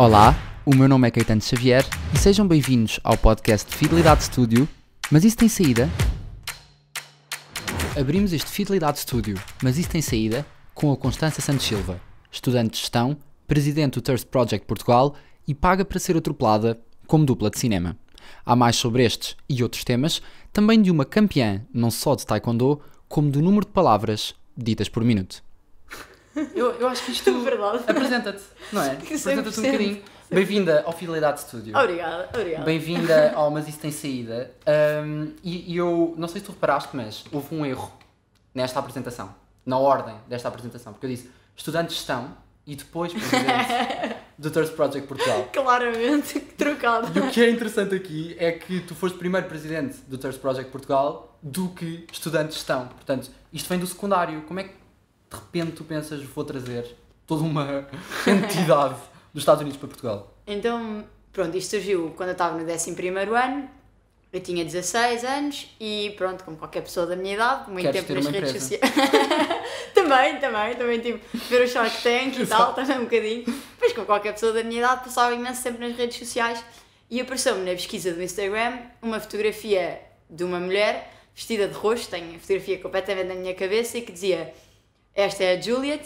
Olá, o meu nome é Caetano Xavier e sejam bem-vindos ao podcast Fidelidade Studio. Mas isso tem saída? Abrimos este Fidelidade Studio, mas isso tem saída, com a Constança Santos Silva, estudante de gestão, presidente do Thirst Project Portugal e paga para ser atropelada como dupla de cinema. Há mais sobre estes e outros temas, também de uma campeã não só de Taekwondo, como do número de palavras ditas por minuto. Eu, eu acho que isto. É apresenta-te, não é? Apresenta-te um bocadinho. Bem-vinda ao Fidelidade Studio. Obrigada, obrigada. Bem-vinda ao Mas Isso Tem Saída. Um, e, e, eu não sei se tu reparaste, mas houve um erro nesta apresentação, na ordem desta apresentação, porque eu disse estudante de gestão e depois presidente do Thirst Project Portugal. Claramente, trocado. E o que é interessante aqui é que tu foste primeiro presidente do Thirst Project Portugal do que estudante de gestão. Portanto, isto vem do secundário. Como é que de repente tu pensas, vou trazer toda uma entidade dos Estados Unidos para Portugal? Então, pronto, isto surgiu quando eu estava no 11 ano, eu tinha 16 anos e pronto, como qualquer pessoa da minha idade, muito Queres tempo nas redes empresa? sociais. também, também, também tive tipo, ver o Shark Tank e tal, também um bocadinho. Mas como qualquer pessoa da minha idade, passava imenso tempo nas redes sociais e apareceu-me na pesquisa do Instagram uma fotografia de uma mulher vestida de roxo, tenho a fotografia completamente na minha cabeça e que dizia esta é a Juliet.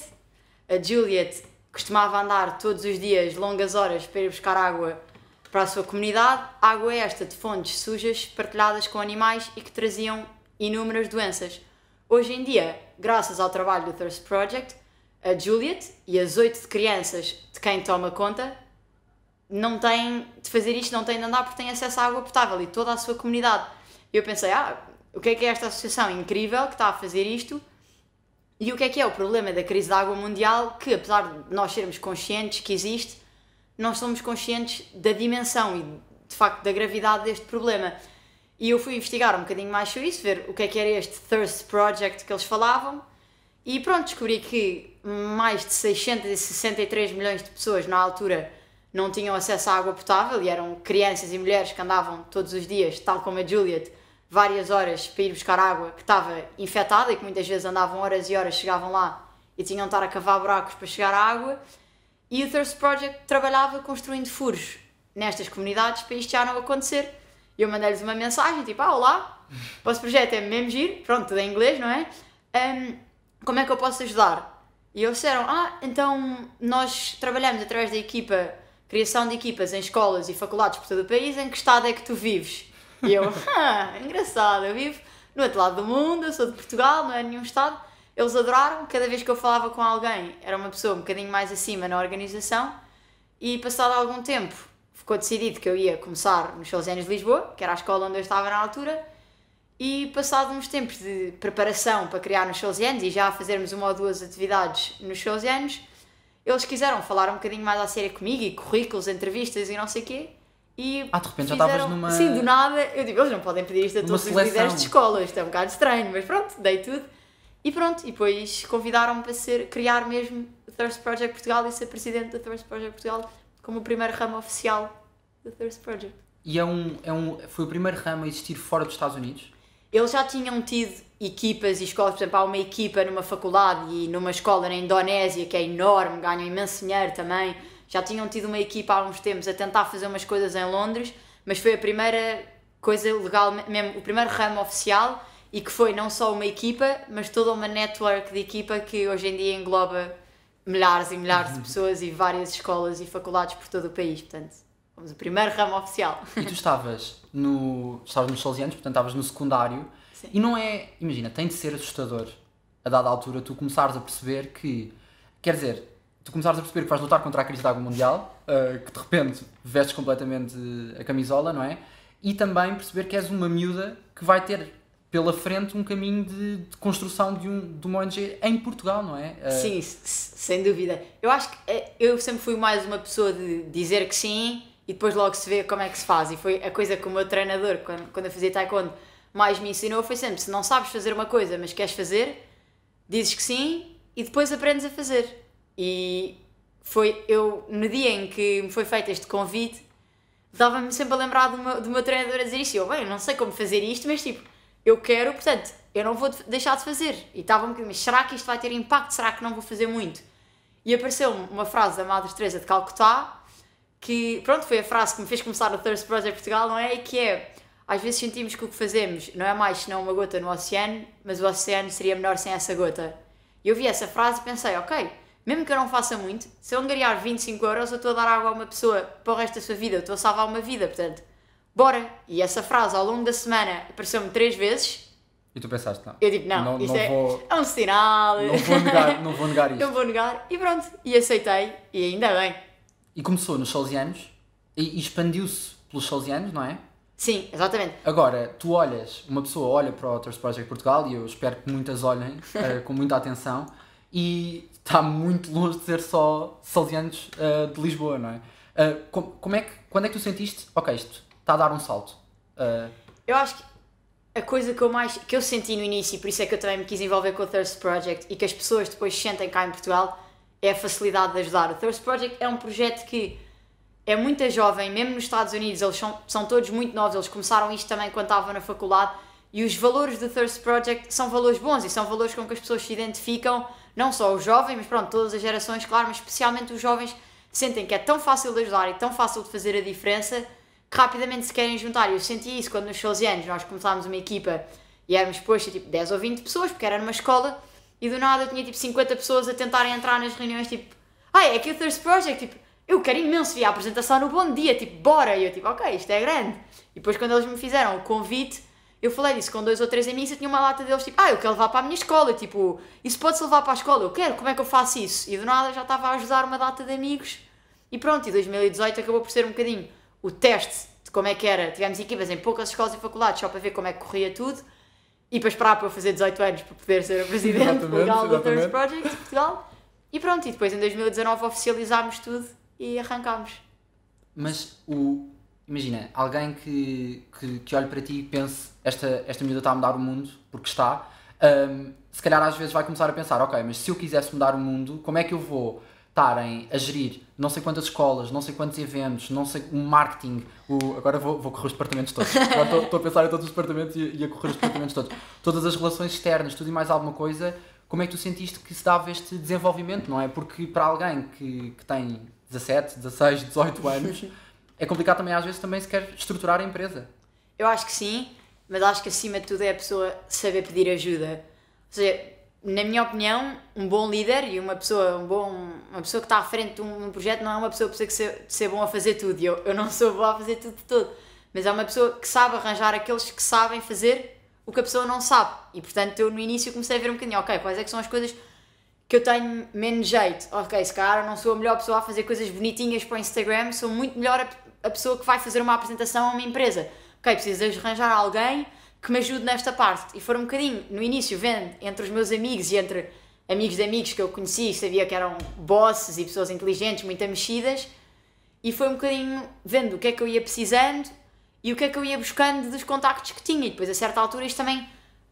A Juliet costumava andar todos os dias longas horas para ir buscar água para a sua comunidade, água esta de fontes sujas partilhadas com animais e que traziam inúmeras doenças. Hoje em dia, graças ao trabalho do Thirst Project, a Juliet e as oito crianças de quem toma conta não têm de fazer isto, não têm de andar porque têm acesso à água potável e toda a sua comunidade. E eu pensei, ah, o que é que é esta associação incrível que está a fazer isto e o que é que é o problema é da crise da água mundial? Que apesar de nós sermos conscientes que existe, não somos conscientes da dimensão e de facto da gravidade deste problema. E eu fui investigar um bocadinho mais sobre isso, ver o que é que era este Thirst Project que eles falavam, e pronto, descobri que mais de 663 milhões de pessoas na altura não tinham acesso à água potável e eram crianças e mulheres que andavam todos os dias, tal como a Juliet, várias horas para ir buscar água que estava infectada e que muitas vezes andavam horas e horas, chegavam lá e tinham de estar a cavar buracos para chegar à água. E o Thirst Project trabalhava construindo furos nestas comunidades para isto já não acontecer. E eu mandei-lhes uma mensagem tipo: Ah, olá, o vosso projeto é mesmo giro, pronto, tudo em inglês, não é? Um, como é que eu posso ajudar? E eles disseram: Ah, então nós trabalhamos através da equipa, criação de equipas em escolas e faculdades por todo o país, em que estado é que tu vives? E eu, ah, engraçado, eu vivo no outro lado do mundo, eu sou de Portugal, não é nenhum Estado. Eles adoraram, cada vez que eu falava com alguém, era uma pessoa um bocadinho mais acima na organização, e passado algum tempo ficou decidido que eu ia começar nos Salesianos de Lisboa, que era a escola onde eu estava na altura, e passado uns tempos de preparação para criar nos Salesianos e já a fazermos uma ou duas atividades nos Salesianos, eles quiseram falar um bocadinho mais à séria comigo e currículos, entrevistas e não sei o quê. E ah, de repente fizeram... já estavas numa. Sim, do nada. Eu digo, eles não podem pedir isto a todos os líderes de escola, isto é um bocado estranho, mas pronto, dei tudo. E pronto, e depois convidaram-me para ser, criar mesmo o Thirst Project Portugal e ser presidente do Thirst Project Portugal como o primeiro ramo oficial do Thirst Project. E é um, é um, foi o primeiro ramo a existir fora dos Estados Unidos? Eles já tinham tido equipas e escolas, por exemplo, há uma equipa numa faculdade e numa escola na Indonésia que é enorme, ganham imenso dinheiro também já tinham tido uma equipa há uns tempos a tentar fazer umas coisas em Londres, mas foi a primeira coisa legal, mesmo o primeiro ramo oficial e que foi não só uma equipa, mas toda uma network de equipa que hoje em dia engloba milhares e milhares de pessoas e várias escolas e faculdades por todo o país, portanto, fomos o primeiro ramo oficial. E tu estavas no, estavas nos Salesianos, portanto estavas no secundário, Sim. e não é, imagina, tem de ser assustador a dada altura tu começares a perceber que, quer dizer, tu começares a perceber que vais lutar contra a crise da água mundial, uh, que de repente vestes completamente a camisola, não é? E também perceber que és uma miúda que vai ter pela frente um caminho de, de construção de, um, de uma ONG em Portugal, não é? Uh... Sim, sem dúvida. Eu acho que eh, eu sempre fui mais uma pessoa de dizer que sim e depois logo se vê como é que se faz. E foi a coisa que o meu treinador, quando, quando eu fazia taekwondo, mais me ensinou foi sempre, se não sabes fazer uma coisa, mas queres fazer, dizes que sim e depois aprendes a fazer. E foi eu, no dia em que me foi feito este convite, dava-me sempre a lembrar do meu, do meu treinador a dizer isto. eu, bem, eu não sei como fazer isto, mas tipo, eu quero, portanto, eu não vou deixar de fazer. E estava um bocadinho, mas será que isto vai ter impacto? Será que não vou fazer muito? E apareceu-me uma frase da Madre Teresa de Calcutá, que, pronto, foi a frase que me fez começar o Thirst Project Portugal, não é? E que é, às vezes sentimos que o que fazemos não é mais senão uma gota no oceano, mas o oceano seria menor sem essa gota. E eu vi essa frase e pensei, ok, mesmo que eu não faça muito, se eu angariar 25 euros, eu estou a dar água a uma pessoa para o resto da sua vida, eu estou a salvar uma vida, portanto, bora! E essa frase ao longo da semana apareceu-me três vezes. E tu pensaste, não. Eu digo, tipo, não, não, isto não é, vou, é um sinal. Não vou negar, não vou negar isto. não vou negar. E pronto, e aceitei, e ainda bem. E começou nos anos e expandiu-se pelos anos, não é? Sim, exatamente. Agora, tu olhas, uma pessoa olha para o Authors Project Portugal, e eu espero que muitas olhem uh, com muita atenção, e está muito longe de ser só Salesianos uh, de Lisboa, não é? Uh, eh, como, como é que, quando é que tu sentiste, ok, isto está a dar um salto? Uh... Eu acho que a coisa que eu mais que eu senti no início, e por isso é que eu também me quis envolver com o Thirst Project e que as pessoas depois sentem cá em Portugal, é a facilidade de ajudar. O Thirst Project é um projeto que é muito jovem, mesmo nos Estados Unidos, eles são, são todos muito novos, eles começaram isto também quando estavam na faculdade, e os valores do Thirst Project são valores bons e são valores com que as pessoas se identificam não só os jovens, mas pronto, todas as gerações, claro, mas especialmente os jovens sentem que é tão fácil de ajudar e tão fácil de fazer a diferença que rapidamente se querem juntar. e Eu senti isso quando nos 12 anos nós começámos uma equipa e éramos poxa, tipo 10 ou 20 pessoas, porque era numa escola, e do nada eu tinha tipo 50 pessoas a tentarem entrar nas reuniões, tipo, ai, ah, é que o Thirst Project, tipo, eu quero imenso ver a apresentação no Bom Dia, tipo, bora! E eu, tipo, ok, isto é grande. E depois, quando eles me fizeram o convite, eu falei disso com dois ou três amigos e tinha uma lata deles tipo, ah, eu quero levar para a minha escola. tipo, isso pode-se levar para a escola? Eu quero, como é que eu faço isso? E do nada já estava a ajudar uma data de amigos. E pronto, e 2018 acabou por ser um bocadinho o teste de como é que era. Tivemos equipas em poucas escolas e faculdades só para ver como é que corria tudo. E para esperar para eu fazer 18 anos para poder ser a presidente exatamente, legal do Third Project de Portugal. E pronto, e depois em 2019 oficializámos tudo e arrancámos. Mas o. Imagina, alguém que, que, que olhe para ti e pense esta, esta miúda está a mudar o mundo, porque está, um, se calhar às vezes vai começar a pensar, ok, mas se eu quisesse mudar o mundo, como é que eu vou estarem a gerir não sei quantas escolas, não sei quantos eventos, não sei o marketing, o, agora vou, vou correr os departamentos todos. Agora estou a pensar em todos os departamentos e, e, a correr os departamentos todos. Todas as relações externas, tudo e mais alguma coisa. Como é que tu sentiste que se dava este desenvolvimento, não é? Porque para alguém que, que tem 17, 16, 18 anos, é complicado também às vezes também se quer estruturar a empresa. Eu acho que sim mas acho que acima de tudo é a pessoa saber pedir ajuda. Ou seja, na minha opinião, um bom líder e uma pessoa, um bom, uma pessoa que está à frente de um, projeto não é uma pessoa que precisa ser bom a fazer tudo. Eu, eu não sou boa a fazer tudo de todo, mas é uma pessoa que sabe arranjar aqueles que sabem fazer o que a pessoa não sabe. E portanto, eu no início comecei a ver um bocadinho, ok, quais é que são as coisas que eu tenho menos jeito. Ok, se calhar eu não sou a melhor pessoa a fazer coisas bonitinhas para o Instagram, sou muito melhor a, a pessoa que vai fazer uma apresentação a uma empresa ok, preciso de arranjar alguém que me ajude nesta parte. E foram um bocadinho, no início, vendo entre os meus amigos e entre amigos de amigos que eu conheci e sabia que eram bosses e pessoas inteligentes, muito mexidas, e foi um bocadinho vendo o que é que eu ia precisando e o que é que eu ia buscando dos contactos que tinha. E depois, a certa altura, isto também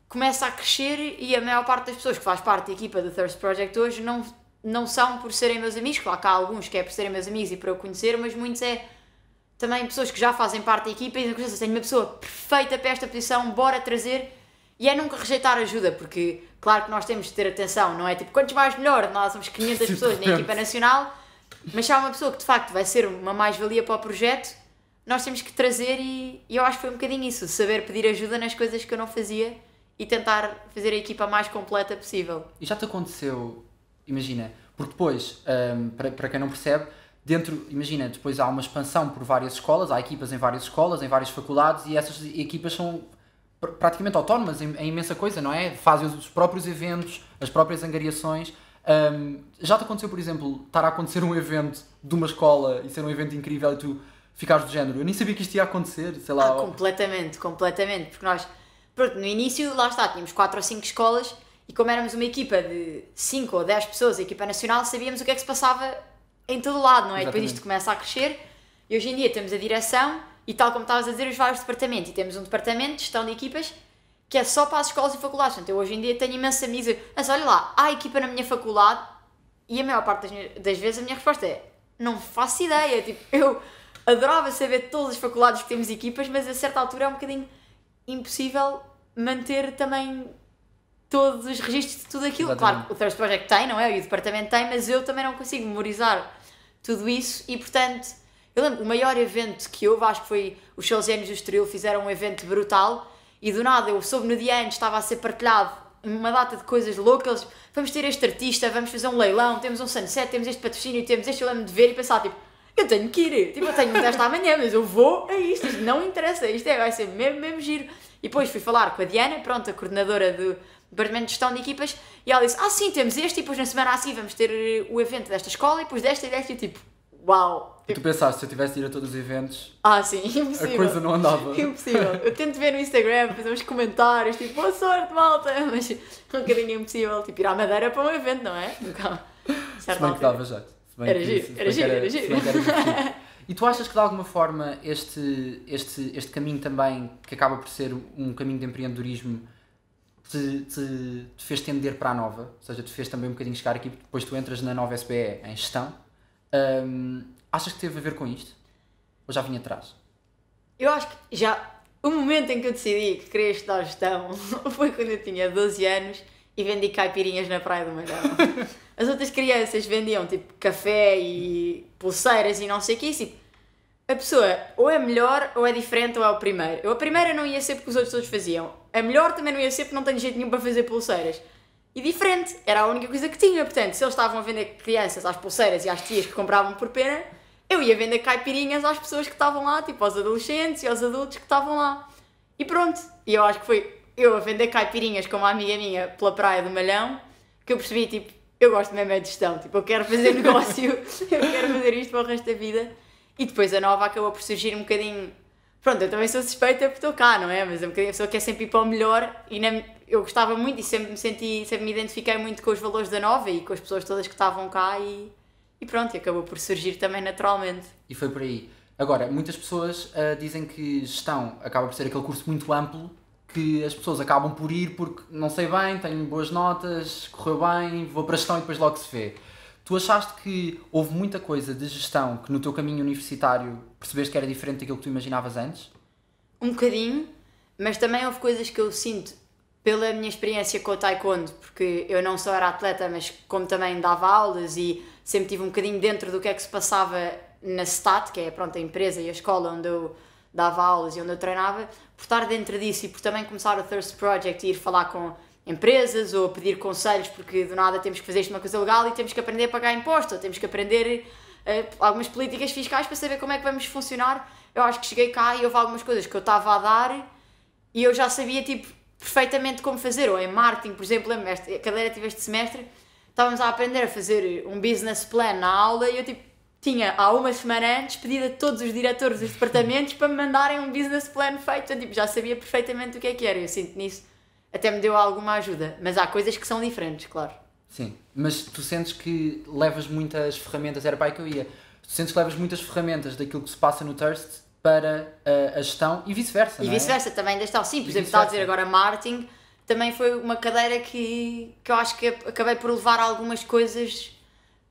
começa a crescer e a maior parte das pessoas que faz parte da equipa do Thirst Project hoje não, não são por serem meus amigos, claro que há alguns que é por serem meus amigos e por eu conhecer, mas muitos é também pessoas que já fazem parte da equipa e dizem que tenho uma pessoa perfeita para esta posição, bora trazer. E é nunca rejeitar ajuda, porque claro que nós temos de ter atenção, não é? Tipo, quantos mais melhor, nós somos 500 pessoas na equipa nacional, mas se há uma pessoa que de facto vai ser uma mais-valia para o projeto, nós temos que trazer e, e eu acho que foi um bocadinho isso, saber pedir ajuda nas coisas que eu não fazia e tentar fazer a equipa mais completa possível. E já te aconteceu, imagina, porque depois, um, para, para quem não percebe, dentro, imagina, depois há uma expansão por várias escolas, há equipas em várias escolas, em várias faculdades e essas equipas são pr praticamente autónomas é imensa coisa, não é? Fazem os próprios eventos, as próprias angariações. Um, já te aconteceu, por exemplo, estar a acontecer um evento de uma escola e ser um evento incrível e tu ficares do género, eu nem sabia que isto ia acontecer, sei lá. Ah, completamente, completamente, porque nós, pronto, no início, lá está, tínhamos 4 ou 5 escolas e como éramos uma equipa de 5 ou 10 pessoas, a equipa nacional, sabíamos o que é que se passava em todo lado, não é? Exatamente. Depois isto começa a crescer e hoje em dia temos a direção e tal como estavas a dizer, os vários departamentos. E temos um departamento de gestão de equipas que é só para as escolas e faculdades. Portanto, eu hoje em dia tenho imensa misa. Mas olha lá, há equipa na minha faculdade e a maior parte das, das vezes a minha resposta é não faço ideia. Tipo, eu adorava saber todas as faculdades que temos equipas, mas a certa altura é um bocadinho impossível manter também todos os registros de tudo aquilo. Exatamente. Claro, o Thirst Project tem, não é? E o departamento tem, mas eu também não consigo memorizar tudo isso. E portanto, eu lembro, o maior evento que houve, acho que foi os seus Chelseanos do Estoril, fizeram um evento brutal e do nada eu soube no dia antes, estava a ser partilhado uma data de coisas loucas. Vamos ter este artista, vamos fazer um leilão, temos um sunset, temos este patrocínio, temos este. Eu lembro de ver e pensar, tipo, eu tenho que ir. Tipo, eu tenho um teste amanhã, mas eu vou a isto. Isto não interessa, isto é, vai ser mesmo, mesmo giro. E depois fui falar com a Diana, pronto, a coordenadora do, departamento de gestão de equipas, e ela disse: Ah, sim, temos este, e depois na semana assim vamos ter eh, o evento desta escola, e depois desta e desta, e tipo, uau! E tu pensaste, se eu tivesse de ir a todos os eventos, ah, sim, impossível. a coisa não andava. Impossível. Eu tento ver no Instagram, fazer uns comentários, tipo, boa sorte, malta, mas um bocadinho impossível, tipo, ir à Madeira para um evento, não é? Nunca. Se bem que dava jeito. Era giro, era giro, era giro. E tu achas que de alguma forma este, este, este caminho também, que acaba por ser um caminho de empreendedorismo, te, te, te, fez tender para a nova, ou seja, te fez também um bocadinho chegar aqui, depois tu entras na nova SBE em gestão. Um, achas que teve a ver com isto? Ou já vinha atrás? Eu acho que já. O momento em que eu decidi que queria estudar gestão foi quando eu tinha 12 anos e vendi caipirinhas na Praia do Magrão. As outras crianças vendiam tipo café e pulseiras e não sei o que, e tipo, a pessoa ou é melhor, ou é diferente, ou é o primeiro. Eu a primeira não ia ser porque os outros todos faziam. A melhor também não ia ser porque não tenho jeito nenhum para fazer pulseiras. E diferente, era a única coisa que tinha. Portanto, se eles estavam a vender crianças às pulseiras e às tias que compravam por pena, eu ia vender caipirinhas às pessoas que estavam lá, tipo aos adolescentes e aos adultos que estavam lá. E pronto. E eu acho que foi eu a vender caipirinhas com uma amiga minha pela praia do Malhão que eu percebi, tipo, eu gosto mesmo é de gestão. Tipo, eu quero fazer negócio, eu quero fazer isto para o resto da vida. E depois a nova acabou por surgir um bocadinho. Pronto, eu também sou suspeita por estou cá, não é? Mas é um bocadinho a pessoa que é sempre ir para o melhor e na... eu gostava muito e sempre me senti, sempre me identifiquei muito com os valores da nova e com as pessoas todas que estavam cá e, e pronto, e acabou por surgir também naturalmente. E foi por aí. Agora, muitas pessoas uh, dizem que gestão acaba por ser aquele curso muito amplo que as pessoas acabam por ir porque não sei bem, tenho boas notas, correu bem, vou para a gestão e depois logo se vê tu achaste que houve muita coisa de gestão que no teu caminho universitário percebeste que era diferente daquilo que tu imaginavas antes? Um bocadinho, mas também houve coisas que eu sinto pela minha experiência com o taekwondo, porque eu não só era atleta, mas como também dava aulas e sempre tive um bocadinho dentro do que é que se passava na STAT, que é pronto, a empresa e a escola onde eu dava aulas e onde eu treinava, por estar dentro disso e por também começar o Thirst Project e ir falar com empresas ou a pedir conselhos porque do nada temos que fazer isto uma coisa legal e temos que aprender a pagar imposto ou temos que aprender uh, algumas políticas fiscais para saber como é que vamos funcionar. Eu acho que cheguei cá e houve algumas coisas que eu estava a dar e eu já sabia tipo perfeitamente como fazer, ou em marketing, por exemplo, a cadeira tive este semestre, estávamos a aprender a fazer um business plan na aula e eu tipo tinha há uma semana antes pedido a todos os diretores dos departamentos para me mandarem um business plan feito, eu tipo já sabia perfeitamente o que é que era, eu sinto nisso até me deu alguma ajuda. Mas há coisas que são diferentes, claro. Sim, mas tu sentes que levas muitas ferramentas, era para aí que eu ia. Tu sentes que levas muitas ferramentas daquilo que se passa no Thirst para a, eh, a gestão e vice-versa. E é? vice-versa também da gestão. Sim, por e exemplo, está a dizer agora marketing, também foi uma cadeira que, que eu acho que acabei por levar algumas coisas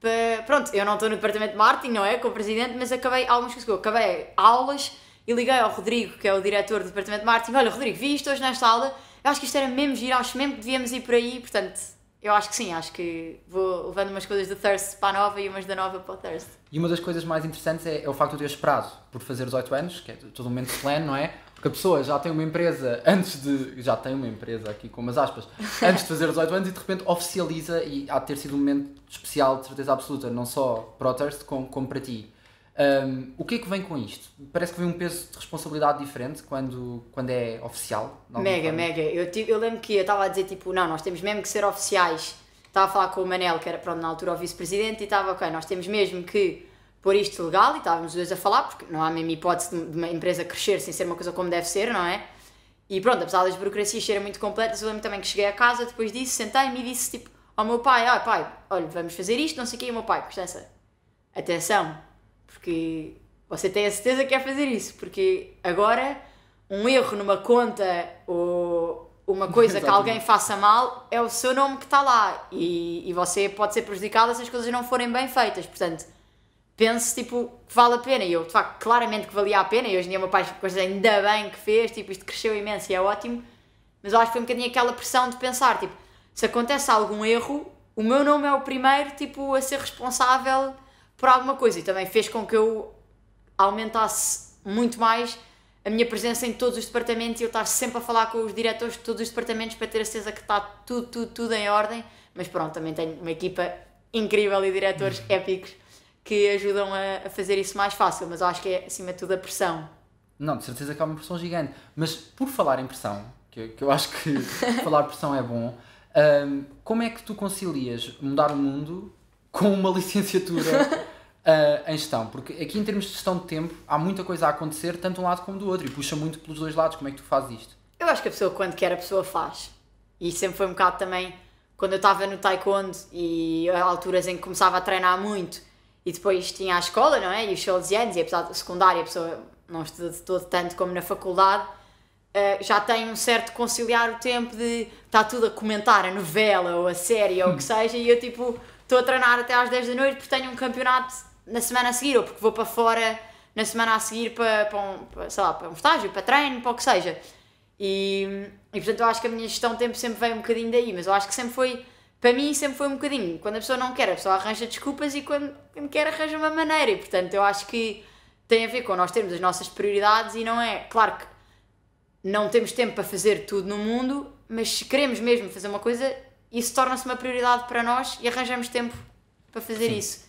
para. Pronto, eu não estou no departamento de marketing, não é? Com o presidente, mas acabei algumas coisas que eu acabei aulas e liguei ao Rodrigo, que é o diretor do departamento de marketing. Olha, Rodrigo, vi isto hoje nesta aula eu acho que isto era mesmo giro, acho mesmo que devíamos ir por aí, portanto, eu acho que sim, acho que vou levando umas coisas do Thirst para a Nova e umas da Nova para o Thirst. E uma das coisas mais interessantes é, é o facto de teres ter esperado por fazer os oito anos, que é todo um momento pleno, não é? Porque a pessoa já tem uma empresa antes de. Já tem uma empresa aqui com umas aspas. Antes de fazer os oito anos e de repente oficializa e há de ter sido um momento especial, de certeza absoluta, não só para o Thirst como, como para ti. Um, o que é que vem com isto? Parece que vem um peso de responsabilidade diferente quando, quando é oficial. Mega, forma. mega. Eu, eu lembro que eu estava a dizer tipo, não, nós temos mesmo que ser oficiais. Estava a falar com o Manel, que era pronto, na altura o vice-presidente, e estava, ok, nós temos mesmo que pôr isto legal, e estávamos os dois a falar, porque não há mesmo hipótese de uma empresa crescer sem ser uma coisa como deve ser, não é? E pronto, apesar das burocracias serem muito completas, eu lembro também que cheguei a casa depois disso, sentei-me e disse tipo ao meu pai, ah pai, olha, vamos fazer isto, não sei o quê, e o meu pai, Constança, atenção, porque você tem a certeza que quer fazer isso, porque agora um erro numa conta ou uma coisa que alguém faça mal é o seu nome que está lá e, e você pode ser prejudicado se as coisas não forem bem feitas. Portanto, pense tipo que vale a pena. E eu, de facto, claramente que valia a pena. E hoje em dia, o meu pai, coisa ainda bem que fez, tipo, isto cresceu imenso e é ótimo. Mas eu acho que foi um bocadinho aquela pressão de pensar, tipo, se acontece algum erro, o meu nome é o primeiro, tipo, a ser responsável por alguma coisa e também fez com que eu aumentasse muito mais a minha presença em todos os departamentos e eu estar sempre a falar com os diretores de todos os departamentos para ter a certeza que está tudo, tudo, tudo em ordem. Mas pronto, também tenho uma equipa incrível e diretores uhum. épicos que ajudam a, a fazer isso mais fácil, mas eu acho que é acima de tudo a pressão. Não, de certeza que há uma pressão gigante. Mas por falar em pressão, que, que eu acho que falar pressão é bom, um, como é que tu concilias mudar o mundo com uma licenciatura uh, em gestão. Porque aqui, em termos de gestão de tempo, há muita coisa a acontecer, tanto de um lado como do outro, e puxa muito pelos dois lados. Como é que tu fazes isto? Eu acho que a pessoa, quando quer, a pessoa faz. E sempre foi um bocado também. Quando eu estava no taekwondo e a alturas em que começava a treinar muito e depois tinha a escola, não é? E os seus anos, e apesar de secundária, a pessoa não estuda de todo tanto como na faculdade, Uh, já tem um certo conciliar o tempo de estar tá tudo a comentar a novela ou a série ou o que hum. seja, e eu tipo, estou a treinar até às 10 da noite porque tenho um campeonato na semana a seguir, ou porque vou para fora na semana a seguir para, para, um, para, sei lá, para um estágio, para treino, para o que seja. E, e portanto eu acho que a minha gestão de tempo sempre veio um bocadinho daí, mas eu acho que sempre foi, para mim sempre foi um bocadinho, quando a pessoa não quer, a pessoa arranja desculpas e quando, quando quer arranja uma maneira, e portanto eu acho que tem a ver com nós termos as nossas prioridades e não é, claro que não temos tempo para fazer tudo no mundo, mas se queremos mesmo fazer uma coisa, isso torna-se uma prioridade para nós e arranjamos tempo para fazer Sim. isso.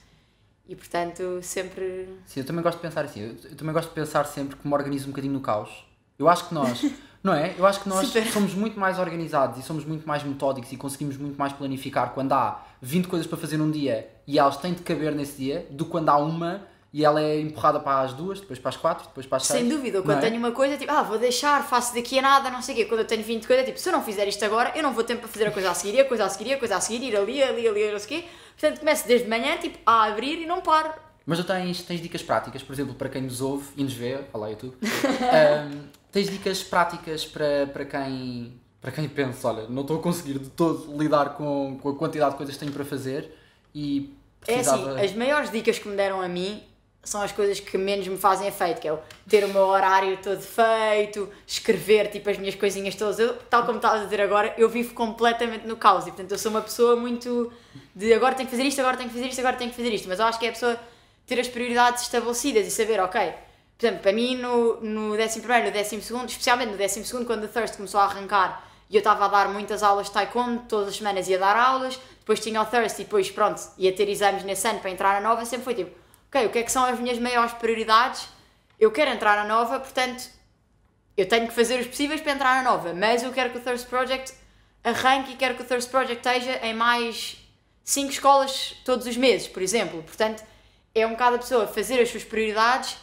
E portanto, sempre. Sim, eu também gosto de pensar assim. Eu, também gosto de pensar sempre que me organizo um bocadinho no caos. Eu acho que nós, não é? Eu acho que nós Super. somos muito mais organizados e somos muito mais metódicos e conseguimos muito mais planificar quando há 20 coisas para fazer num dia e elas têm de caber nesse dia do quando há uma e ela é empurrada para as duas, depois para as quatro, depois para as seis. Sem dúvida, quando é? tenho uma coisa, tipo, ah, vou deixar, faço daqui a nada, não sei o quê. Quando eu tenho 20 coisas, tipo, se eu não fizer isto agora, eu não vou ter tempo para fazer a coisa a seguir, a coisa a seguir, a coisa a seguir, ir ali, ali, ali, não sei o quê. Portanto, começo desde manhã, tipo, a abrir e não paro. Mas tu tens, tens dicas práticas, por exemplo, para quem nos ouve e nos vê, olá YouTube, um, tens dicas práticas para, para quem... Para quem pensa, olha, não estou a conseguir de todo lidar com, com a quantidade de coisas que tenho para fazer e Precisava... É assim, as maiores dicas que me deram a mim são as coisas que menos me fazem efeito, que é o ter o meu horário todo feito, escrever tipo as minhas coisinhas todas. Eu, tal como estás a dizer agora, eu vivo completamente no caos e portanto eu sou uma pessoa muito de agora tenho que fazer isto, agora tenho que fazer isto, agora tenho que fazer isto, mas eu acho que é a pessoa ter as prioridades estabelecidas e saber, ok, por exemplo, para mim no, no 11 primeiro, no 12 segundo, especialmente no 12 segundo, quando a Thirst começou a arrancar e eu estava a dar muitas aulas de taekwondo, todas as semanas ia dar aulas, depois tinha o Thirst e depois pronto, ia ter exames nesse ano para entrar na nova, sempre foi tipo ok, o que é que são as minhas maiores prioridades? Eu quero entrar na nova, portanto, eu tenho que fazer os possíveis para entrar na nova, mas eu quero que o Thirst Project arranque e quero que o Thirst Project esteja em mais 5 escolas todos os meses, por exemplo. Portanto, é um bocado a pessoa fazer as suas prioridades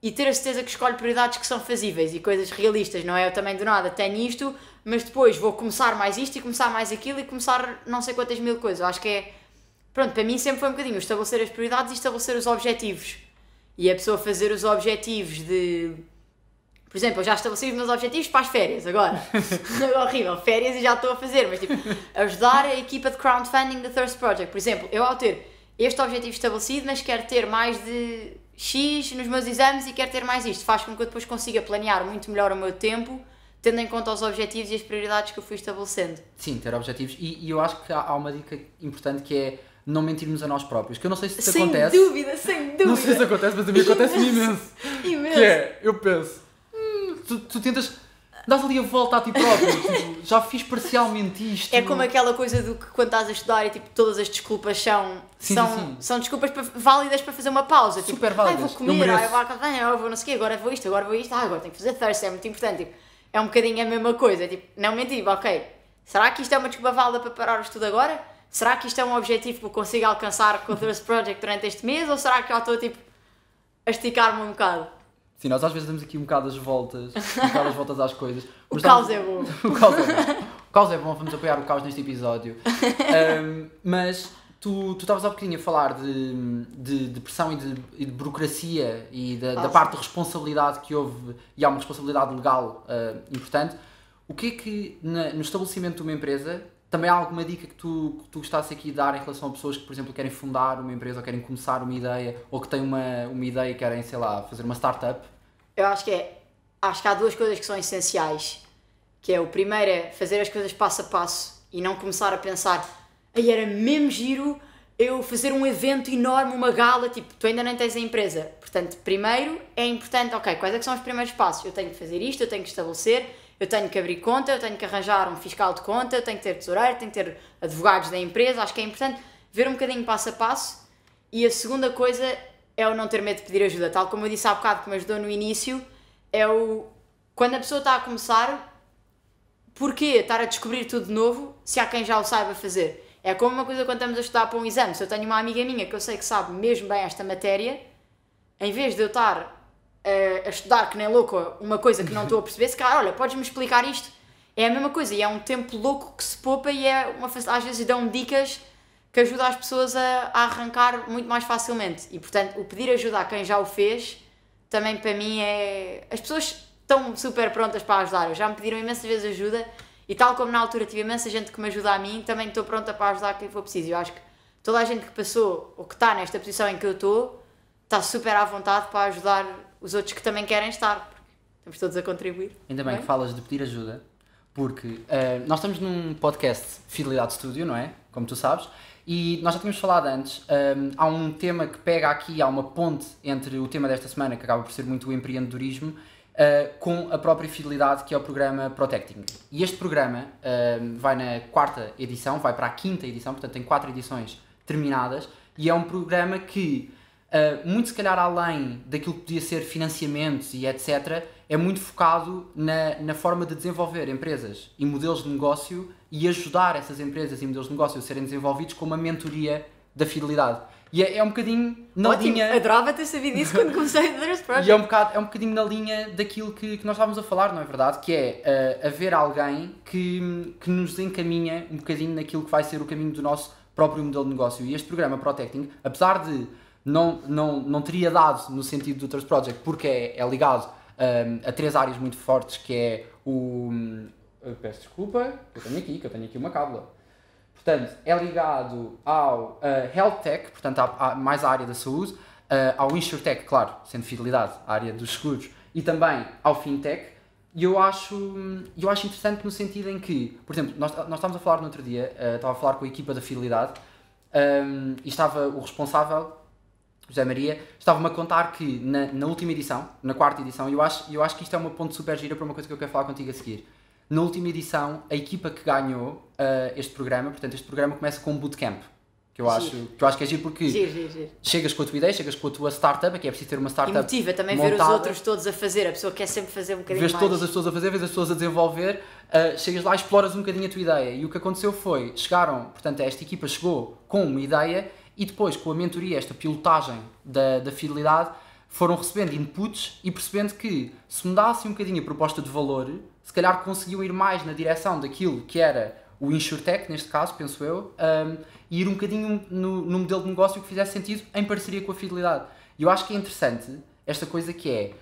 e ter a certeza que escolhe prioridades que são fazíveis e coisas realistas, não é? Eu também do nada tenho isto, mas depois vou começar mais isto e começar mais aquilo e começar não sei quantas mil coisas. Eu acho que é Pronto, para mim sempre foi um bocadinho estabelecer as prioridades e estabelecer os objetivos. E a pessoa fazer os objetivos de. Por exemplo, eu já estabeleci os meus objetivos para as férias agora. É horrível, férias e já estou a fazer, mas tipo, ajudar a equipa de crowdfunding da Thirst Project. Por exemplo, eu ao ter este objetivo estabelecido, mas quero ter mais de X nos meus exames e quero ter mais isto, faz com que eu depois consiga planear muito melhor o meu tempo tendo em conta os objetivos e as prioridades que eu fui estabelecendo. Sim, ter objetivos. E, e eu acho que há, há, uma dica importante que é não mentirmos a nós próprios. Que eu não sei se isso sem acontece. Sem dúvida, sem dúvida. Não sei se acontece, mas a mim acontece-me imenso. Imenso. Que é, eu penso, hum, tu, tu tentas dás ali a volta a ti próprio. tipo, já fiz parcialmente isto. É como aquela coisa do que quando estás a estudar e tipo, todas as desculpas são, sim, são, sim. são desculpas para, válidas para fazer uma pausa. Tipo, Super tipo, válidas. Ah, vou comer, eu, vou, ah, eu vou não sei o quê, agora vou isto, agora vou isto, ah, agora tenho que fazer thirst, é muito importante. Tipo, é um bocadinho a mesma coisa. Tipo, não menti, ok. Será que isto é uma desculpa válida para parar o estudo agora? será que isto é um objetivo que eu consigo alcançar com o Thirst Project durante este mês ou será que já estou tipo a esticar-me um bocado? Sim, nós às vezes damos aqui um bocado as voltas, um bocado as voltas às coisas. o caos estamos... é bom. o caos é bom. O caos é bom, vamos apoiar o caos neste episódio. Um, mas tu estavas tu há bocadinho a falar de, de, de pressão e de, e de, burocracia e da, ah, da parte de responsabilidade que houve, e há uma responsabilidade legal uh, importante. O que é que na, no estabelecimento de uma empresa também há alguma dica que tu, que tu gostasses aqui de dar em relação a pessoas que, por exemplo, querem fundar uma empresa ou querem começar uma ideia ou que têm uma, uma ideia e querem, sei lá, fazer uma startup? Eu acho que é. Acho que há duas coisas que são essenciais. Que é o primeiro é fazer as coisas passo a passo e não começar a pensar aí era mesmo giro eu fazer um evento enorme, uma gala, tipo, tu ainda nem tens a empresa. Portanto, primeiro é importante, ok, quais é que são os primeiros passos? Eu tenho que fazer isto, eu tenho que estabelecer, eu tenho que abrir conta, eu tenho que arranjar um fiscal de conta, eu tenho que ter tesoureiro, tenho que ter advogados da empresa. Acho que é importante ver um bocadinho passo a passo. E a segunda coisa é o não ter medo de pedir ajuda. Tal como eu disse há bocado que me ajudou no início, é o. Quando a pessoa está a começar, porquê estar a descobrir tudo de novo se há quem já o saiba fazer? É como uma coisa quando estamos a estudar para um exame. Se eu tenho uma amiga minha que eu sei que sabe mesmo bem esta matéria, em vez de eu estar a, a estudar que nem louco uma coisa que não estou a perceber, se calhar, olha, podes-me explicar isto? É a mesma coisa e é um tempo louco que se poupa e é uma às vezes dão dicas que ajudam as pessoas a, a arrancar muito mais facilmente. E portanto, o pedir ajuda a quem já o fez também para mim é. As pessoas estão super prontas para ajudar. Eu já me pediram imensas vezes ajuda e, tal como na altura tive imensa gente que me ajuda a mim, também estou pronta para ajudar quem for preciso. Eu acho que toda a gente que passou ou que está nesta posição em que eu estou está super à vontade para ajudar os outros que também querem estar, porque estamos todos a contribuir. Ainda bem, bem? É? que falas de pedir ajuda, porque uh, nós estamos num podcast Fidelidade Studio, não é? Como tu sabes, e nós já tínhamos falado antes, um, eh, há um tema que pega aqui, há uma ponte entre o tema desta semana, que acaba por ser muito o empreendedorismo, Uh, com a própria fidelidade que é o programa Protecting. E este programa uh, vai na quarta edição, vai para a quinta edição, portanto tem quatro edições terminadas e é um programa que Uh, muito se calhar além daquilo que podia ser financiamentos e etc., é muito focado na, na forma de desenvolver empresas e modelos de negócio e ajudar essas empresas e modelos de negócio a serem desenvolvidos com uma mentoria da fidelidade. E é, é um bocadinho na Ótimo, linha. Adorava ter sabido isso quando comecei a fazer este projeto. E é um, bocado, é um bocadinho na linha daquilo que, que nós estávamos a falar, não é verdade? Que é uh, haver alguém que, que nos encaminha um bocadinho naquilo que vai ser o caminho do nosso próprio modelo de negócio. E este programa Protecting, apesar de não, não, não teria dado no sentido do Thirst Project, porque é, é ligado um, a três áreas muito fortes, que é o... Hum, eu peço desculpa, que eu tenho aqui, que eu tenho aqui uma cábula. Portanto, é ligado ao uh, Health Tech, portanto, à, à, mais à área da saúde, uh, ao InsurTech, claro, sendo fidelidade, à área dos seguros, e também ao FinTech. E eu acho, hum, eu acho interessante no sentido em que, por exemplo, nós, nós estávamos a falar no outro dia, uh, estava a falar com a equipa da fidelidade, um, e estava o responsável José Maria, estava-me a contar que na, na, última edição, na quarta edição, e eu acho, eu acho que isto é uma ponte super gira para uma coisa que eu quero falar contigo a seguir. Na última edição, a equipa que ganhou uh, este programa, portanto, este programa começa com um bootcamp. Que eu, acho, que eu acho que é giro porque giro, giro, chegas com a tua ideia, chegas com a tua startup, é que é preciso ter uma startup. E motiva também montada. ver os outros todos a fazer, a pessoa quer sempre fazer um bocadinho Vês mais. todas as pessoas a fazer, vês as pessoas a desenvolver, uh, chegas lá, exploras um bocadinho a tua ideia. E o que aconteceu foi, chegaram, portanto, esta equipa chegou com uma ideia e depois, com a mentoria, esta pilotagem da, da fidelidade, foram recebendo inputs e percebendo que se mudassem um bocadinho a proposta de valor, se calhar conseguiam ir mais na direção daquilo que era o InsurTech, neste caso, penso eu, um, e ir um bocadinho no, no modelo de negócio que fizesse sentido em parceria com a fidelidade. E eu acho que é interessante esta coisa que é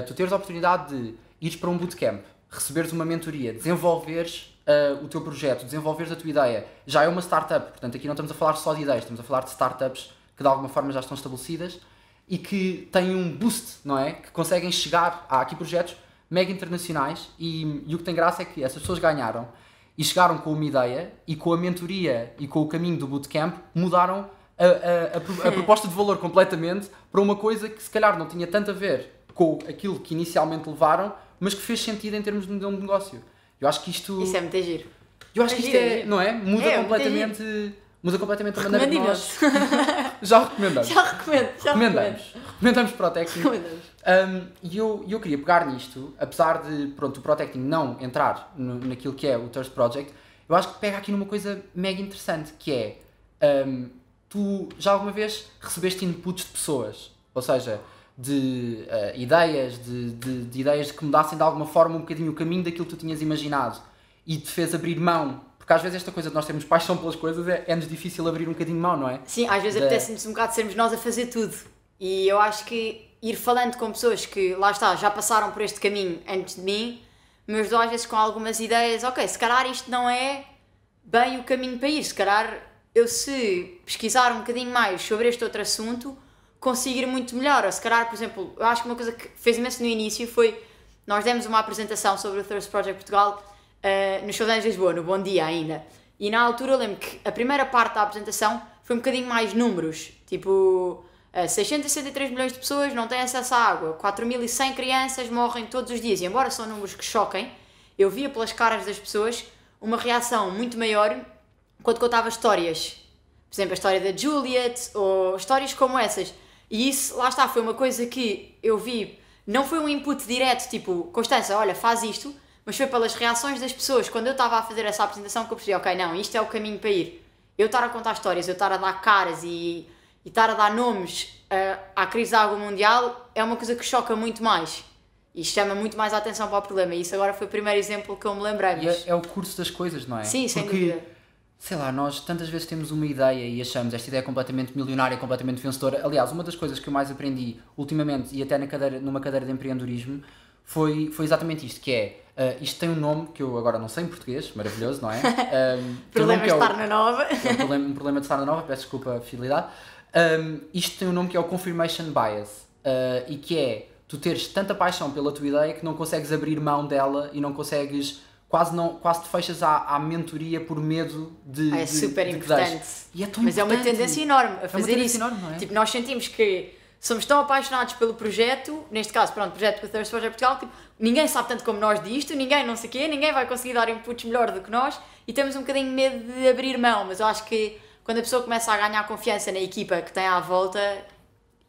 uh, tu teres a oportunidade de ires para um bootcamp, receberes uma mentoria, desenvolveres uh, o teu projeto, desenvolveres a tua ideia, já é uma startup. Portanto, aqui não estamos a falar só de ideias, estamos a falar de startups que de alguma forma já estão estabelecidas e que têm um boost, não é? Que conseguem chegar. Há aqui projetos mega internacionais e, e o que tem graça é que essas pessoas ganharam e chegaram com uma ideia e com a mentoria e com o caminho do bootcamp mudaram a, a, a, a proposta de valor completamente para uma coisa que se calhar não tinha tanto a ver com aquilo que inicialmente levaram, mas que fez sentido em termos de modelo de negócio. Eu acho que isto. Isso é muito giro. Eu acho é que isto giro, é, é giro. não é? Muda é, completamente. Muda completamente a maneira que nós. já o recomendamos. Já recomendo, já recomendamos. Recomendo. Recomendamos Protecting. Recomendamos. Um, e eu, eu queria pegar nisto, apesar de pronto, o Protecting não entrar no, naquilo que é o Thirst Project, eu acho que pega aqui numa coisa mega interessante que é. Um, tu já alguma vez recebeste inputs de pessoas? Ou seja, de uh, ideias, de, de, de, ideias que mudassem de alguma forma um bocadinho o caminho daquilo que tu tinhas imaginado e te fez abrir mão. Porque às vezes esta coisa de nós termos paixão pelas coisas é, é-nos difícil abrir um bocadinho mão, não é? Sim, às vezes de... apetece-nos um bocado sermos nós a fazer tudo. E eu acho que ir falando com pessoas que, lá está, já passaram por este caminho antes de mim, me ajudou às vezes com algumas ideias. Ok, se calhar isto não é bem o caminho para ir, se calhar eu se pesquisar um bocadinho mais sobre este outro assunto, consigo ir muito melhor. Ou se calhar, por exemplo, eu acho que uma coisa que fez imenso no início foi nós demos uma apresentação sobre o Thirst Project Portugal uh, nos seus de Lisboa, no Bom Dia ainda. E na altura eu lembro que a primeira parte da apresentação foi um bocadinho mais números, tipo 663 eh, milhões de pessoas não têm acesso à água, 4.100 crianças morrem todos os dias. E embora são números que choquem, eu via pelas caras das pessoas uma reação muito maior quando contava histórias. Por exemplo, a história da Juliet ou histórias como essas e isso, lá está, foi uma coisa que eu vi. Não foi um input direto, tipo, Constança, olha, faz isto, mas foi pelas reações das pessoas. Quando eu estava a fazer essa apresentação que eu percebi, ok, não, isto é o caminho para ir. Eu estar a contar histórias, eu estar a dar caras e, e estar a dar nomes uh, à crise da água mundial é uma coisa que choca muito mais e chama muito mais a atenção para o problema. E isso agora foi o primeiro exemplo que eu me lembrei. Mas... É, é, o curso das coisas, não é? Sim, Porque... dúvida sei lá, nós tantas vezes temos uma ideia e achamos esta ideia completamente milionária, completamente vencedora. Aliás, uma das coisas que eu mais aprendi ultimamente e até na cadeira, numa cadeira de empreendedorismo foi, foi exatamente isto, que é, uh, isto tem um nome que eu agora não sei em português, maravilhoso, não é? Eh, um, problema de é estar na nova. É um, problema, um problema de estar na nova, peço desculpa a fidelidade. Um, ehm, isto tem um nome que é o confirmation bias uh, e que é tu teres tanta paixão pela tua ideia que não consegues abrir mão dela e não consegues quase não quase te fechas à, à mentoria por medo de. Ah, é de, super de importante. E é tão Mas importante. é uma tendência enorme a é fazer é isso. Enorme, não é? Tipo, nós sentimos que somos tão apaixonados pelo projeto, neste caso, pronto, projeto com a Thirst Project Portugal, tipo, ninguém sabe tanto como nós disto, ninguém não sei o quê, ninguém vai conseguir dar inputs melhor do que nós e temos um bocadinho medo de abrir mão, mas eu acho que quando a pessoa começa a ganhar confiança na equipa que tem à volta,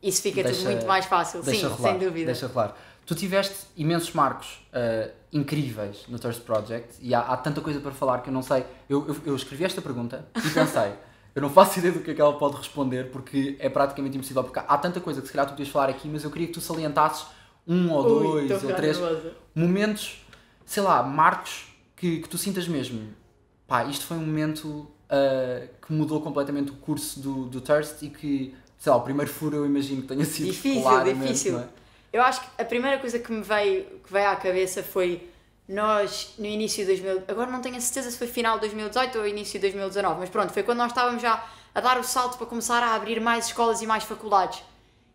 isso fica deixa, tudo muito mais fácil, sim, rolar, sem dúvida. Deixa claro Tu tiveste imensos marcos uh, incríveis no Thirst Project e há, há, tanta coisa para falar que eu não sei. Eu, eu, eu escrevi esta pergunta e pensei, eu não faço ideia do que é que ela pode responder porque é praticamente impossível. Porque há tanta coisa que se calhar tu podias falar aqui, mas eu queria que tu salientasses um ou Ui, dois ou três nervosa. momentos, sei lá, marcos que, que tu sintas mesmo. Pá, isto foi um momento uh, que mudou completamente o curso do, do Thirst e que, sei lá, o primeiro furo eu imagino que tenha sido. Difícil, difícil. é? Eu acho que a primeira coisa que me veio, que veio à cabeça foi nós, no início de 2000, agora não tenho a certeza se foi final de 2018 ou início de 2019, mas pronto, foi quando nós estávamos já a dar o salto para começar a abrir mais escolas e mais faculdades.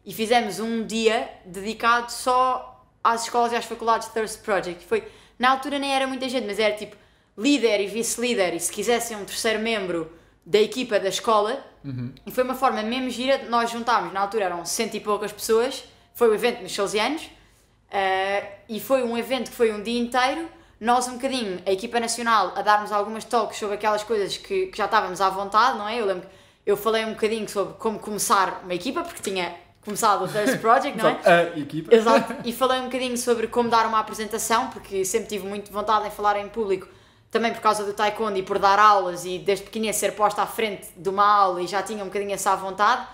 E fizemos um dia dedicado só às escolas e às faculdades Thirst Project. Foi, na altura nem era muita gente, mas era tipo líder e vice-líder, e se quisessem um terceiro membro da equipa da escola. Uhum. E foi uma forma mesmo gira de nós juntarmos. Na altura eram cento e poucas pessoas foi o evento nos 12 anos uh, e foi um evento que foi um dia inteiro. Nós, um bocadinho, a equipa nacional, a darmos algumas toques sobre aquelas coisas que, que já estávamos à vontade, não é? Eu lembro que eu falei um bocadinho sobre como começar uma equipa, porque tinha começado o Thirst Project, não é? a equipa. Exato. E falei um bocadinho sobre como dar uma apresentação, porque sempre tive muito vontade em falar em público, também por causa do taekwondo e por dar aulas e desde pequenininha ser posta à frente de uma aula e já tinha um bocadinho essa vontade.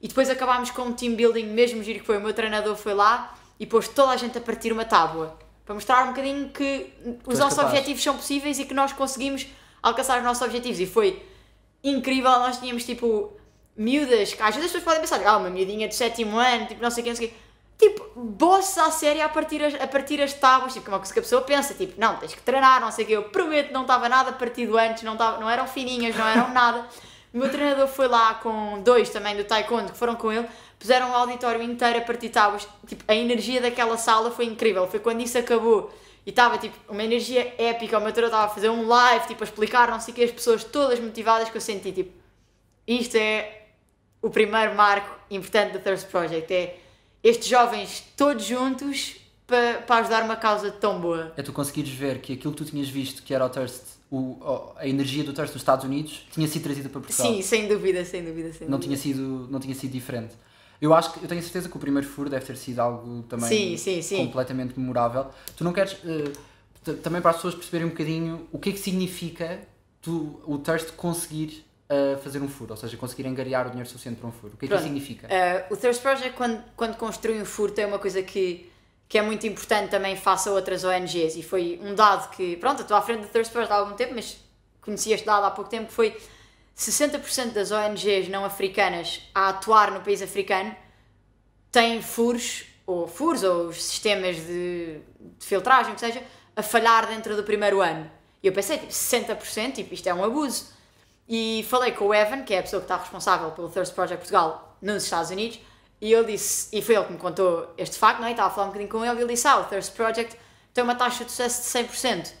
E depois acabámos com um team building mesmo giro que foi. O meu treinador foi lá e pôs toda a gente a partir uma tábua para mostrar um bocadinho que os Tô nossos capaz. objetivos são possíveis e que nós conseguimos alcançar os nossos objetivos. E foi incrível. Nós tínhamos tipo miúdas que às vezes as pessoas podem pensar, ah, uma miudinha de sétimo ano, tipo não sei quem, não sei Tipo, bossa a série a partir as, a partir as tábuas, tipo, como é que a pessoa pensa, tipo, não, tens que treinar, não sei o quê, eu prometo, não estava nada partido antes, não, tava, não eram fininhas, não eram nada. O meu treinador foi lá com dois também do taekwondo que foram com ele, puseram o auditório inteiro a partir tábuas. Tipo, a energia daquela sala foi incrível. Foi quando isso acabou e estava tipo uma energia épica. O meu treinador estava a fazer um live, tipo, a explicar, não sei o que, as pessoas todas motivadas que eu senti. Tipo, isto é o primeiro marco importante do Thirst Project. É estes jovens todos juntos para, para ajudar uma causa tão boa. É tu conseguires ver que aquilo que tu tinhas visto que era o Thirst o, a energia do terço dos Estados Unidos tinha sido trazida para Portugal. Sim, sem dúvida, sem dúvida, sem não dúvida. Tinha sido, não tinha sido diferente. Eu acho que eu tenho a certeza que o primeiro furo deve ter sido algo também sim, sim, sim. completamente memorável. Tu não queres uh, também para as pessoas perceberem um bocadinho o que é que significa tu, o Thirst conseguir uh, fazer um furo, ou seja, conseguir angariar o dinheiro suficiente para um furo. O que é Pronto. que significa? Uh, o Thirst Project quando, quando construi um furo tem uma coisa que que é muito importante também face a outras ONGs e foi um dado que, pronto, estou à frente da Thirst First há algum tempo, mas conheci este dado há pouco tempo, que foi 60% das ONGs não africanas a atuar no país africano têm furos, ou furos, ou sistemas de, de filtragem, que seja, a falhar dentro do primeiro ano. E eu pensei, tipo, 60%, tipo, isto é um abuso. E falei com o Evan, que é a pessoa que está responsável pelo Thirst Project Portugal nos Estados Unidos, e ele disse, e foi ele que me contou este facto, não é? Estava a falar um bocadinho com ele e ele disse: Ah, o Thirst Project tem uma taxa de sucesso de 100%.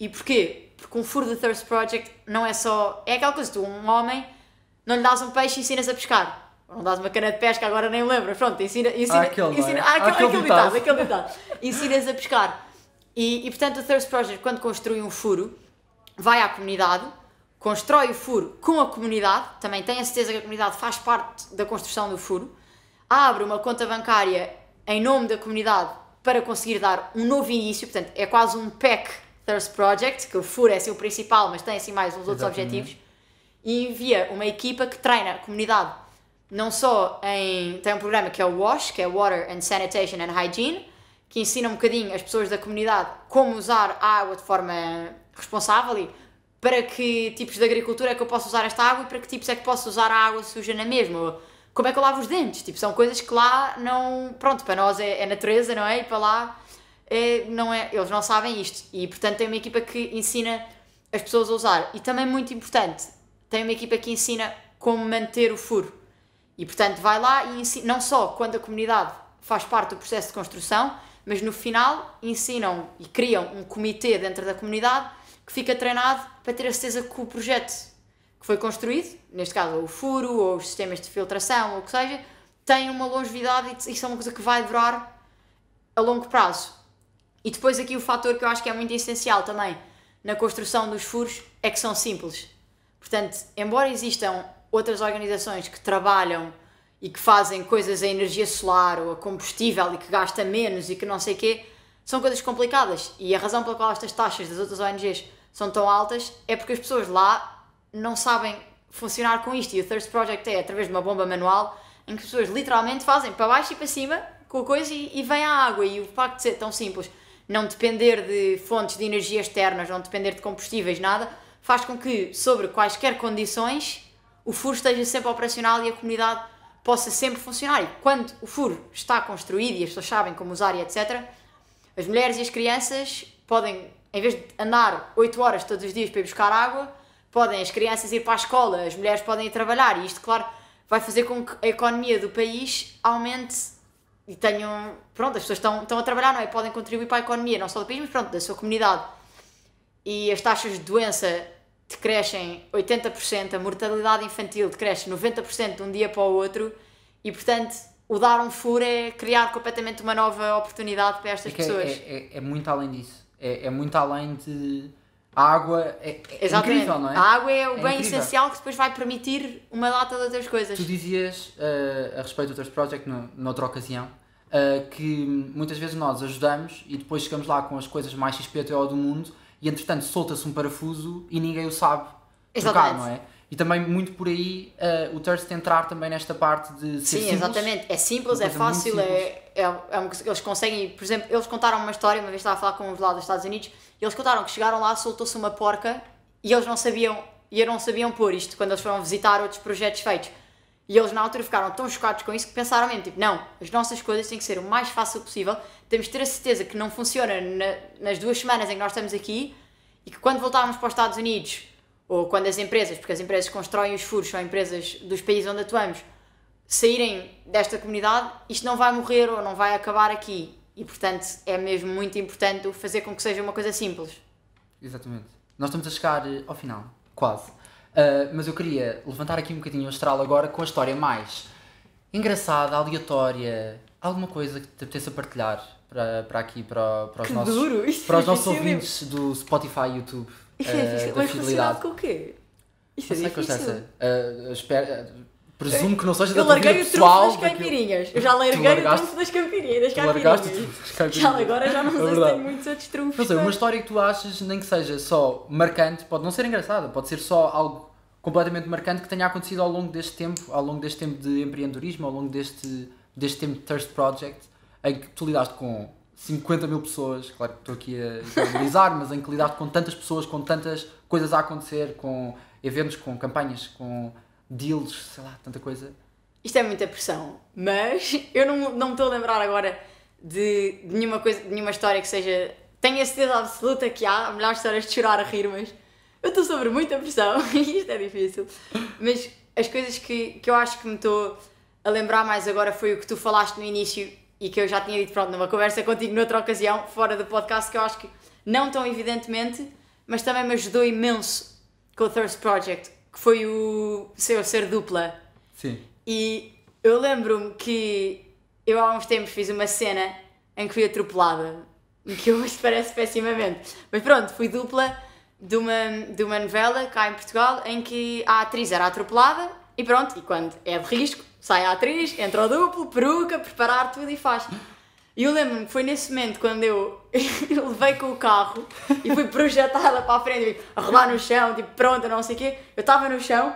E porquê? Porque um furo do Thirst Project não é só. É aquela coisa, tu, um homem, não lhe dás um peixe e ensinas a pescar. Ou não dás uma cana de pesca, agora nem lembro. Pronto, ensina. ensina, ah, aquele, é? ensina é? ah, aquele, aquele, ditado, aquele ditado. ensinas a pescar. E, e portanto, o Thirst Project, quando construi um furo, vai à comunidade, constrói o furo com a comunidade, também tenho a certeza que a comunidade faz parte da construção do furo abre uma conta bancária em nome da comunidade para conseguir dar um novo início, portanto, é quase um PEC Thirst Project, que o FUR é assim o principal, mas tem assim mais uns outros Exatamente. objetivos, e envia uma equipa que treina a comunidade, não só em. tem um programa que é o WASH, que é Water and Sanitation and Hygiene, que ensina um bocadinho as pessoas da comunidade como usar a água de forma responsável e para que tipos de agricultura é que eu posso usar esta água e para que tipos é que posso usar a água suja na mesma como é que eu lavo os dentes? Tipo, são coisas que lá não. Pronto, para nós é, é natureza, não é? E para lá é, não é. Eles não sabem isto. E portanto tem uma equipa que ensina as pessoas a usar. E também muito importante, tem uma equipa que ensina como manter o furo. E portanto vai lá e ensina, não só quando a comunidade faz parte do processo de construção, mas no final ensinam e criam um comitê dentro da comunidade que fica treinado para ter a certeza que o projeto que foi construído, neste caso o furo ou os sistemas de filtração ou o que seja, tem uma longevidade e isso é uma coisa que vai durar a longo prazo. E depois aqui o fator que eu acho que é muito essencial também na construção dos furos é que são simples. Portanto, embora existam outras organizações que trabalham e que fazem coisas a energia solar ou a combustível e que gasta menos e que não sei quê, são coisas complicadas. E a razão pela qual estas taxas das outras ONGs são tão altas é porque as pessoas lá não sabem funcionar com isto. E o Thirst Project é através de uma bomba manual em que as pessoas literalmente fazem para baixo e para cima com a coisa e, e vem a água. E o facto de ser tão simples, não depender de fontes de energia externas, não depender de combustíveis, nada, faz com que, sobre quaisquer condições, o furo esteja sempre operacional e a comunidade possa sempre funcionar. E quando o furo está construído e as pessoas sabem como usar e etc., as mulheres e as crianças podem, em vez de andar 8 horas todos os dias para ir buscar água, podem as crianças ir para a escola, as mulheres podem ir trabalhar, e isto, claro, vai fazer com que a economia do país aumente e tenham. Pronto, as pessoas estão, estão a trabalhar, não é? Podem contribuir para a economia, não só do país, mas pronto, da sua comunidade. E as taxas de doença decrescem 80%, a mortalidade infantil decresce 90% de um dia para o outro, e portanto o dar um furo é criar completamente uma nova oportunidade para estas é, é pessoas. É, é, é, muito além disso. É, é muito além de a água é, é incrível, não é? A água é o é bem incrível. essencial que depois vai permitir uma data de outras coisas. Tu dizias, uh, a respeito do Thirst Project, no, noutra ocasião, uh, que muitas vezes nós ajudamos e depois chegamos lá com as coisas mais XPTO do mundo e entretanto solta-se um parafuso e ninguém o sabe Exatamente. trocar, não é? E também muito por aí uh, o Thirst entrar também nesta parte de ser Sim, simples, exatamente. É simples, é fácil, é, simples. É, é, é eles conseguem, por exemplo, eles contaram uma história, uma vez estava a falar com um lá dos Estados Unidos eles contaram que chegaram lá, soltou-se uma porca e eles não sabiam, e não sabiam pôr isto quando eles foram visitar outros projetos feitos. E eles na altura ficaram tão chocados com isso que pensaram mesmo, tipo, não, as nossas coisas têm que ser o mais fácil possível, temos de ter a certeza que não funciona na, nas duas semanas em que nós estamos aqui e que quando voltarmos para os Estados Unidos ou quando as empresas, porque as empresas que constroem os furos são empresas dos países onde atuamos, saírem desta comunidade, isto não vai morrer ou não vai acabar aqui. E portanto é mesmo muito importante fazer com que seja uma coisa simples. Exatamente. Nós estamos a chegar eh, ao final, quase. Uh, mas eu queria levantar aqui um bocadinho o astral agora com a história mais engraçada, aleatória, alguma coisa que te apeteça partilhar para, para aqui, para, para os que nossos, duro, para os é nossos ouvintes do Spotify e YouTube. Isto é ah, difícil, mas com o quê? isso não é difícil. Uh, ah, espero, Presumo que não seja eu da larguei o pessoal trunfo das daquilo. caipirinhas. Eu já larguei o trunfo das caipirinhas. Tu largaste o trunfo das caipirinhas. agora já não É sei se tenho muitos outros trunfos. Não sei, uma história que tu achas, nem que seja só marcante, pode não ser engraçada, pode ser só algo completamente marcante que tenha acontecido ao longo deste tempo, ao longo deste tempo de empreendedorismo, ao longo deste, deste tempo de Thirst Project, em que tu lidaste com 50 mil pessoas, claro que estou aqui a generalizar, mas em que lidaste com tantas pessoas, com tantas coisas a acontecer, com eventos, com campanhas, com deals, sei lá, tanta coisa. Isto é muita pressão, mas eu não, não me estou a lembrar agora de, de nenhuma coisa, de nenhuma história que seja. Tenho a certeza absoluta que há milhares de histórias de chorar a rir, mas eu estou sobre muita pressão e isto é difícil. Mas as coisas que, que eu acho que me estou a lembrar mais agora foi o que tu falaste no início e que eu já tinha dito, pronto, numa conversa contigo noutra ocasião, fora do podcast, que eu acho que não tão evidentemente, mas também me ajudou imenso com o Thirst Project, que foi o seu ser dupla. Sim. E eu lembro-me que eu há uns tempos fiz uma cena em que fui atropelada, que hoje parece pessimamente. Mas pronto, fui dupla de uma, de uma novela cá em Portugal em que a atriz era atropelada e pronto, e quando é de risco, sai a atriz, entra o duplo, peruca, preparar tudo e faz. E eu lembro-me que foi nesse momento quando eu levei com o carro e fui projetada para a frente, tipo, a rolar no chão, tipo, pronta, não sei o quê. Eu estava no chão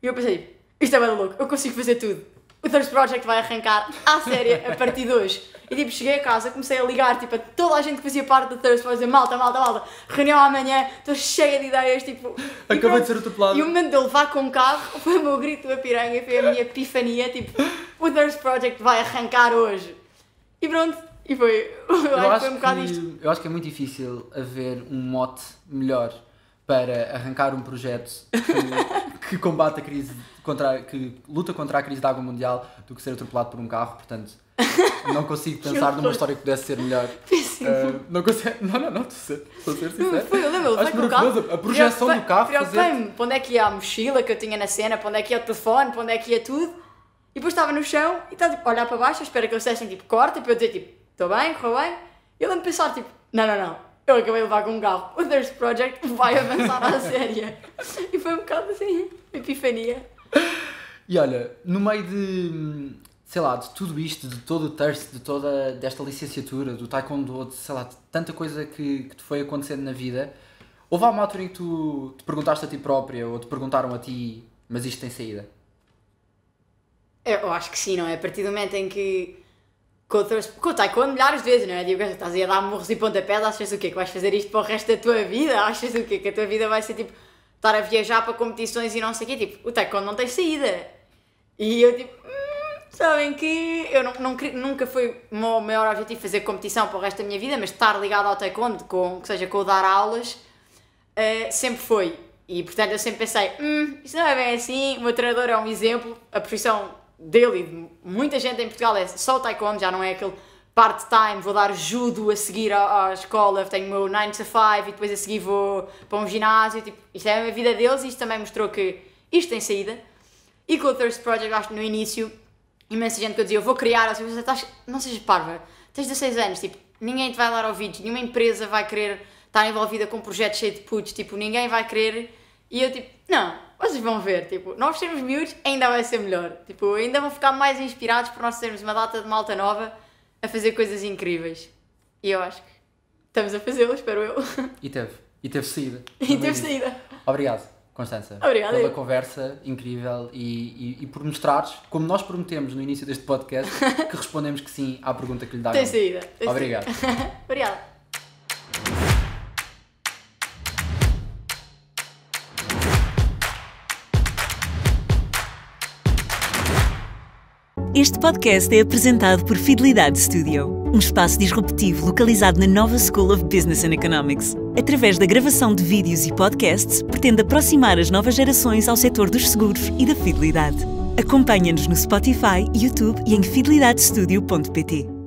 e eu pensei, isto é bem louco, eu consigo fazer tudo. O Thirst Project vai arrancar à séria a partir de hoje. E tipo, cheguei a casa, comecei a ligar tipo, a toda a gente que fazia parte do Thirst para dizer malta, malta, malta, reunião amanhã, estou cheia de ideias, tipo. Acabei de ser atropelado. E o momento de eu levar com o carro foi o meu grito da piranha, foi a minha epifania, tipo, o Thirst Project vai arrancar hoje. E pronto, e foi. Eu acho, foi um bocado que, isto. Eu acho que é muito difícil haver um mote melhor para arrancar um projeto que, que combate a crise, contra, que luta contra a crise da água mundial do que ser atropelado por um carro, portanto não consigo pensar numa história que pudesse ser melhor. Uh, não consigo. Não, não, não, estou a ser sincero. Foi, eu lembro, A projeção do carro. Preocupei-me. Para onde é que ia a mochila que eu tinha na cena? Para onde é que ia o telefone? Para onde é que ia tudo? E depois estava no chão e estava tipo, a olhar para baixo, espera que eles dissessem tipo, corta, para eu dizer tipo, estou bem, correu bem. E eu me de pensar tipo, não, não, não, eu acabei de levar com um galo, o Thirst Project vai avançar à séria. E foi um bocado assim, epifania. E olha, no meio de, sei lá, de tudo isto, de todo o Thirst, de toda desta licenciatura, do Taekwondo, de, sei lá, de tanta coisa que, que te foi acontecendo na vida, houve alguma altura em que tu te perguntaste a ti própria ou te perguntaram a ti, mas isto tem saída? Eu acho que sim, não é? A partir do momento em que com o taekwondo milhares de vezes, não é? Digo, estás aí a dar morros e pontapés, achas o quê? Que vais fazer isto para o resto da tua vida? Achas o quê? Que a tua vida vai ser tipo estar a viajar para competições e não sei o quê? Tipo, o taekwondo não tem saída. E eu tipo, hum, sabem que eu não, não, nunca foi o meu maior objetivo fazer competição para o resto da minha vida, mas estar ligado ao taekwondo, com, que seja com o dar aulas, uh, sempre foi. E portanto eu sempre pensei, hum, isso não é bem assim, o meu treinador é um exemplo, a profissão dele e de muita gente em Portugal é só o taekwondo, já não é aquele part-time, vou dar judo a seguir à, à escola, tenho o meu 9 to 5 e depois a seguir vou para um ginásio, tipo, isto é a vida deles e isto também mostrou que isto tem saída. E com o Thirst Project, acho que no início, imensa gente que eu dizia, eu vou criar, assim, estás, não sejas parva, tens 16 anos, tipo, ninguém te vai dar ouvidos, nenhuma empresa vai querer estar envolvida com um projeto cheio de putos, tipo, ninguém vai querer, e eu tipo, não, vocês vão ver, tipo, nós sermos miúdos ainda vai ser melhor. Tipo, ainda vão ficar mais inspirados por nós termos uma data de malta nova a fazer coisas incríveis. E eu acho que estamos a fazê-lo, espero eu. E teve. E teve saída. E teve saída. Obrigado, Constança. Obrigado. Pela eu. conversa incrível e, e, e, por mostrares, como nós prometemos no início deste podcast, que respondemos que sim à pergunta que lhe dá. Tem saída. Obrigado. obrigado Este podcast é apresentado por Fidelidade Studio, um espaço disruptivo localizado na Nova School of Business and Economics. Através da gravação de vídeos e podcasts, pretende aproximar as novas gerações ao setor dos seguros e da fidelidade. Acompanha-nos no Spotify, YouTube e em fidelidadestudio.pt.